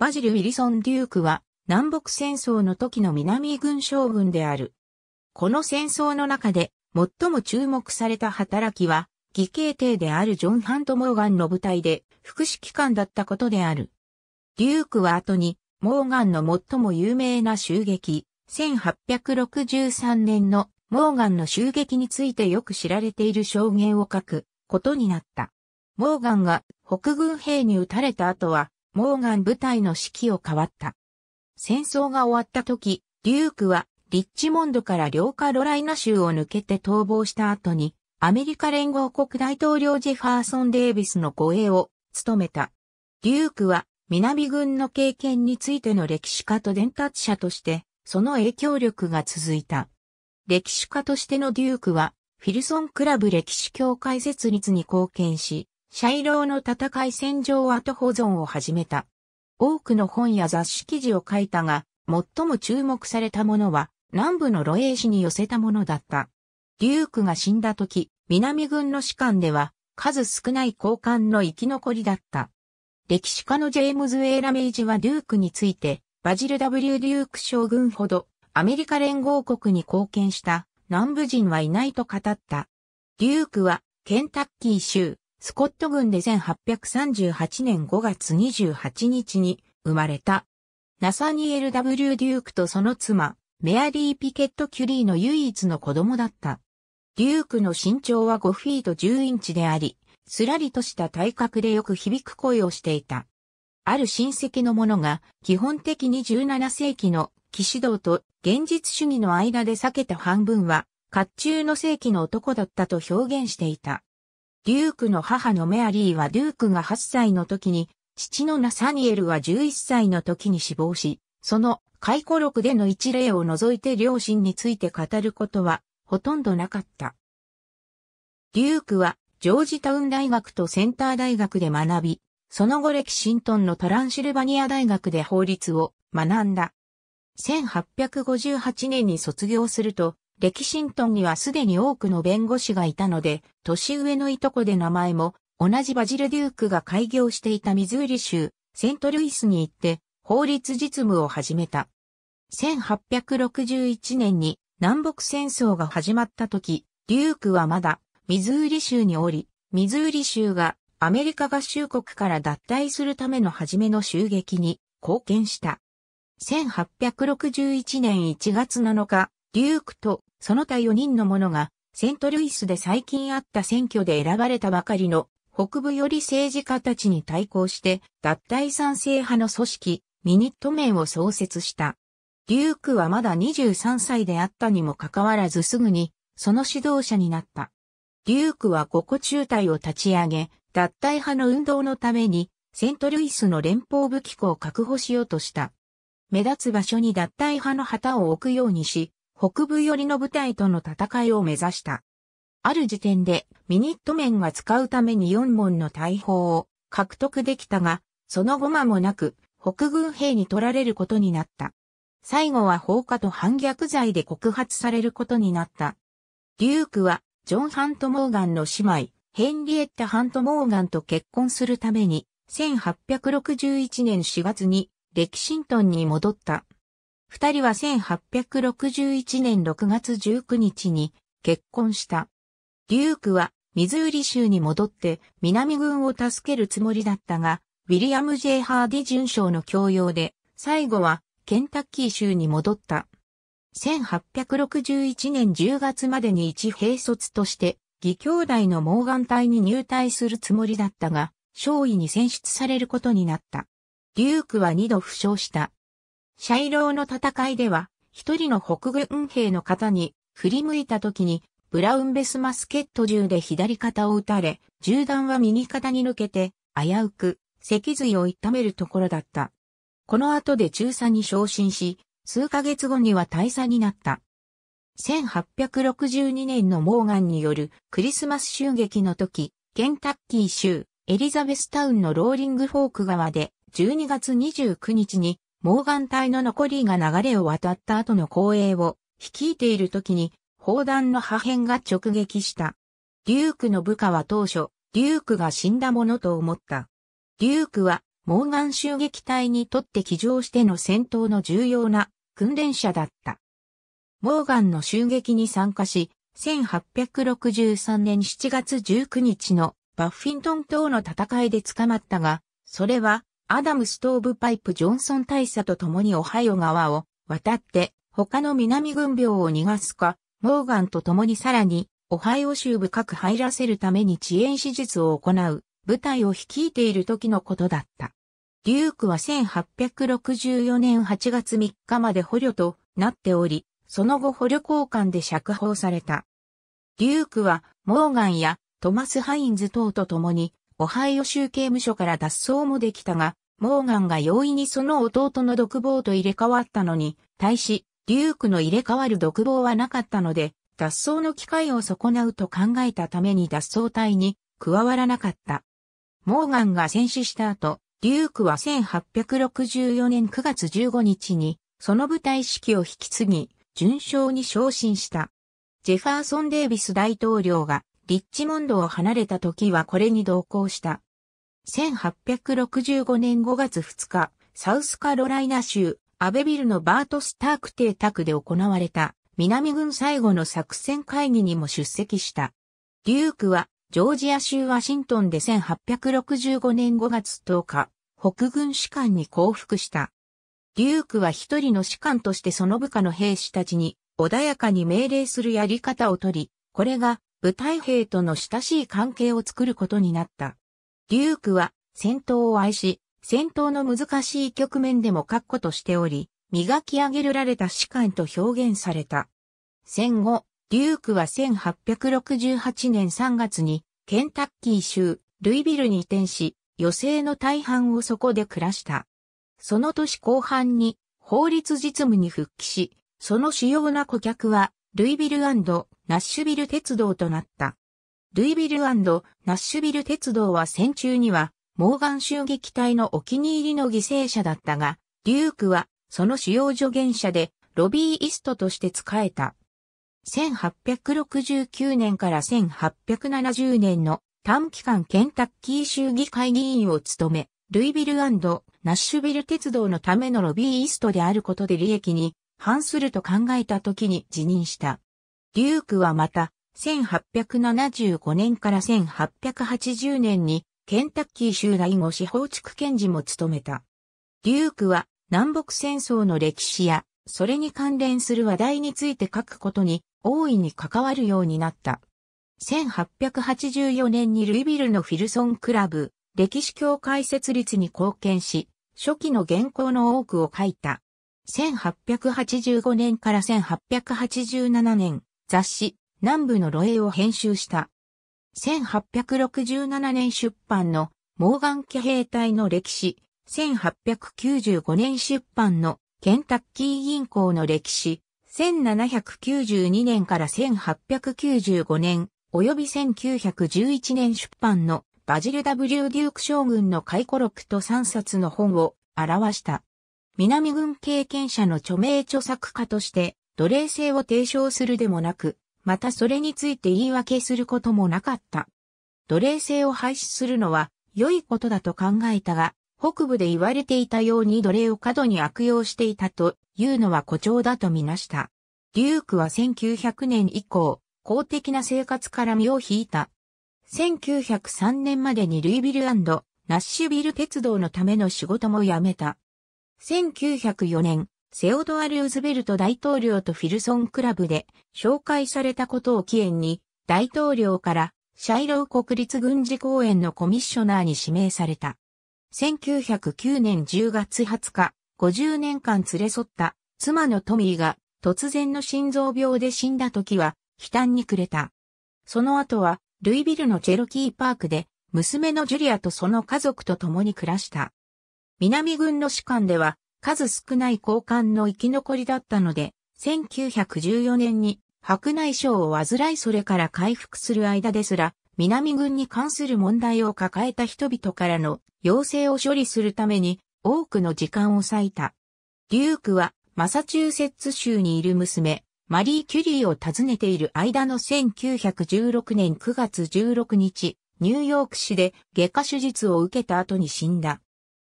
バジル・ウィリソン・デュークは南北戦争の時の南軍将軍である。この戦争の中で最も注目された働きは、義兄弟であるジョン・ハント・モーガンの部隊で副指揮官だったことである。デュークは後に、モーガンの最も有名な襲撃、1863年のモーガンの襲撃についてよく知られている証言を書くことになった。モーガンが北軍兵に撃たれた後はモーガン部隊の指揮を変わった。戦争が終わった時、デュークはリッチモンドから両カロライナ州を抜けて逃亡した後に、アメリカ連合国大統領ジェファーソン・デイビスの護衛を務めた。デュークは南軍の経験についての歴史家と伝達者として、その影響力が続いた。歴史家としてのデュークは、フィルソンクラブ歴史協会設立に貢献し、シャイローの戦い戦場跡保存を始めた。多くの本や雑誌記事を書いたが、最も注目されたものは、南部の露営氏に寄せたものだった。デュークが死んだ時、南軍の士官では、数少ない高官の生き残りだった。歴史家のジェームズ・ウェイ・ラメイジはデュークについて、バジル W・ デューク将軍ほど、アメリカ連合国に貢献した南部人はいないと語った。デュークは、ケンタッキー州、スコット郡で1838年5月28日に生まれた。ナサニエル・ W・ デュークとその妻、メアリー・ピケット・キュリーの唯一の子供だった。デュークの身長は5フィート10インチであり、すらりとした体格でよく響く声をしていた。ある親戚の者が、基本的に17世紀の騎士道と現実主義の間で避けた半分は、甲冑の世紀の男だったと表現していた。デュークの母のメアリーはデュークが8歳の時に、父のナサニエルは11歳の時に死亡し、その回顧録での一例を除いて両親について語ることはほとんどなかった。デュークはジョージタウン大学とセンター大学で学び、その後レキシントンのトランシルバニア大学で法律を学んだ。1858年に卒業すると、レキシントンにはすでに多くの弁護士がいたので、年上のいとこで名前も、同じバジル・デュークが開業していたミズーリ州、セントルイスに行って、法律実務を始めた。1861年に南北戦争が始まった時、デュークはまだミズーリ州におり、ミズーリ州がアメリカ合衆国から脱退するための初めの襲撃に貢献した。1861年1月7日、デュークとその他4人の者が、セントルイスで最近あった選挙で選ばれたばかりの北部より政治家たちに対抗して、脱退賛成派の組織、ミニットメンを創設した。デュークはまだ23歳であったにもかかわらずすぐに、その指導者になった。デュークは5個中隊を立ち上げ、脱退派の運動のために、セントルイスの連邦武器庫を確保しようとした。目立つ場所に脱退派の旗を置くようにし、北部寄りの部隊との戦いを目指した。ある時点でミニット面が使うために4門の大砲を獲得できたが、その後間もなく北軍兵に取られることになった。最後は放火と反逆罪で告発されることになった。デュークはジョン・ハント・モーガンの姉妹、ヘンリエッタ・ハント・モーガンと結婚するために、1861年4月にレキシントンに戻った。二人は1861年6月19日に結婚した。デュークはミズーリ州に戻って南軍を助けるつもりだったが、ウィリアム・ J・ ハーディ巡将の強要で、最後はケンタッキー州に戻った。1861年10月までに一兵卒として、義兄弟のモーガン隊に入隊するつもりだったが、勝尉に選出されることになった。デュークは二度負傷した。シャイローの戦いでは、一人の北軍兵の方に振り向いた時に、ブラウンベスマスケット銃で左肩を撃たれ、銃弾は右肩に抜けて、危うく、脊髄を痛めるところだった。この後で中佐に昇進し、数ヶ月後には大佐になった。1862年のモーガンによるクリスマス襲撃の時、ケンタッキー州エリザベスタウンのローリングフォーク川で12月29日にモーガン隊の残りが流れを渡った後の後衛を率いている時に砲弾の破片が直撃した。デュークの部下は当初、デュークが死んだものと思った。デュークはモーガン襲撃隊にとって騎乗しての戦闘の重要な訓練者だった。モーガンの襲撃に参加し、1863年7月19日のバッフィントン島の戦いで捕まったが、それはアダムストーブパイプジョンソン大佐と共にオハイオ川を渡って他の南軍病を逃がすか、モーガンと共にさらにオハイオ州部各入らせるために遅延手術を行う部隊を率いている時のことだった。デュークは1864年8月3日まで捕虜となっており、その後捕虜交換で釈放された。デュークはモーガンやトマス・ハインズ等と共にオハイオ州刑務所から脱走もできたが、モーガンが容易にその弟の独房と入れ替わったのに、対し、デュークの入れ替わる独房はなかったので、脱走の機会を損なうと考えたために脱走隊に加わらなかった。モーガンが戦死した後、デュークは1864年9月15日に、その部隊指揮を引き継ぎ、順将に昇進した。ジェファーソン・デイビス大統領がリッチモンドを離れた時はこれに同行した。1865年5月2日、サウスカロライナ州アベビルのバート・スターク邸宅で行われた南軍最後の作戦会議にも出席した。デュークはジョージア州ワシントンで1865年5月10日、北軍士官に降伏した。デュークは一人の士官としてその部下の兵士たちに穏やかに命令するやり方をとり、これが部隊兵との親しい関係を作ることになった。デュークは戦闘を愛し、戦闘の難しい局面でも確固としており、磨き上げられた士官と表現された。戦後、デュークは1868年3月にケンタッキー州ルイビルに移転し、余生の大半をそこで暮らした。その年後半に法律実務に復帰し、その主要な顧客はルイビルナッシュビル鉄道となった。ルイビルナッシュビル鉄道は戦中には、モーガン襲撃隊のお気に入りの犠牲者だったが、デュークはその主要助言者で、ロビーイストとして仕えた。1869年から1870年の短期間ケンタッキー衆議会議員を務め、ルイビルナッシュビル鉄道のためのロビーイストであることで利益に反すると考えた時に辞任した。デュークはまた、1875年から1880年に、ケンタッキー州ライ司法地区検事も務めた。デュークは、南北戦争の歴史や、それに関連する話題について書くことに、大いに関わるようになった。1884年にルイビルのフィルソンクラブ、歴史協会設立に貢献し、初期の原稿の多くを書いた。1885年から1887年、雑誌、南部の露営を編集した。1867年出版の、モーガン家兵隊の歴史、1895年出版の、ケンタッキー銀行の歴史、1792年から1895年、及び1911年出版のバジル W デューク将軍の回顧録と3冊の本を表した。南軍経験者の著名著作家として奴隷制を提唱するでもなく、またそれについて言い訳することもなかった。奴隷制を廃止するのは良いことだと考えたが、北部で言われていたように奴隷を過度に悪用していたというのは誇張だとみなした。デュークは1900年以降、公的な生活から身を引いた。1903年までにルイビルナッシュビル鉄道のための仕事も辞めた。1904年、セオドア・ルーズベルト大統領とフィルソンクラブで紹介されたことを起源に、大統領からシャイロー国立軍事公園のコミッショナーに指名された。1909年10月20日、50年間連れ添った妻のトミーが突然の心臓病で死んだ時は悲嘆に暮れた。その後はルイビルのチェロキーパークで娘のジュリアとその家族と共に暮らした。南軍の士官では数少ない交換の生き残りだったので、1914年に白内障を患いそれから回復する間ですら、南軍に関する問題を抱えた人々からの要請を処理するために多くの時間を割いた。デュークはマサチューセッツ州にいる娘、マリー・キュリーを訪ねている間の1916年9月16日、ニューヨーク市で外科手術を受けた後に死んだ。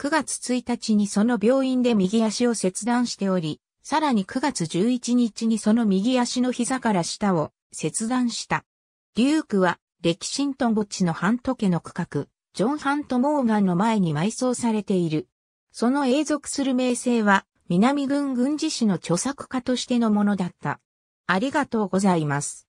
9月1日にその病院で右足を切断しており、さらに9月11日にその右足の膝から下を切断した。デュークは、レキシントン墓地のハント家の区画、ジョン・ハント・モーガンの前に埋葬されている。その永続する名声は、南軍軍事史の著作家としてのものだった。ありがとうございます。